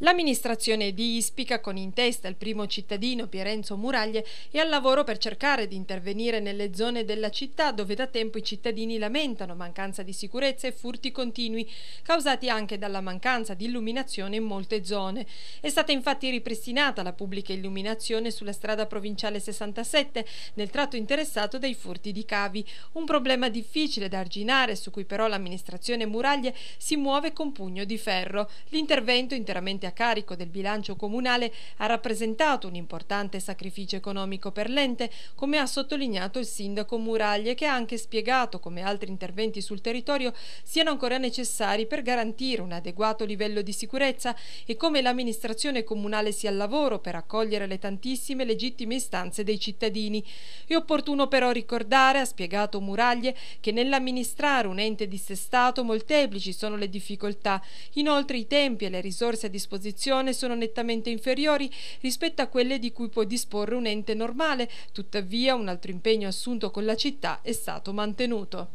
L'amministrazione di Ispica, con in testa il primo cittadino Pierenzo Muraglie, è al lavoro per cercare di intervenire nelle zone della città dove da tempo i cittadini lamentano mancanza di sicurezza e furti continui, causati anche dalla mancanza di illuminazione in molte zone. È stata infatti ripristinata la pubblica illuminazione sulla strada provinciale 67 nel tratto interessato dai furti di cavi, un problema difficile da arginare su cui però l'amministrazione Muraglie si muove con pugno di ferro. L'intervento interamente a carico del bilancio comunale ha rappresentato un importante sacrificio economico per l'ente, come ha sottolineato il sindaco Muraglie, che ha anche spiegato come altri interventi sul territorio siano ancora necessari per garantire un adeguato livello di sicurezza e come l'amministrazione comunale sia al lavoro per accogliere le tantissime legittime istanze dei cittadini. È opportuno però ricordare, ha spiegato Muraglie, che nell'amministrare un ente dissestato molteplici sono le difficoltà. Inoltre i tempi e le risorse a disposizione disposizione sono nettamente inferiori rispetto a quelle di cui può disporre un ente normale, tuttavia un altro impegno assunto con la città è stato mantenuto.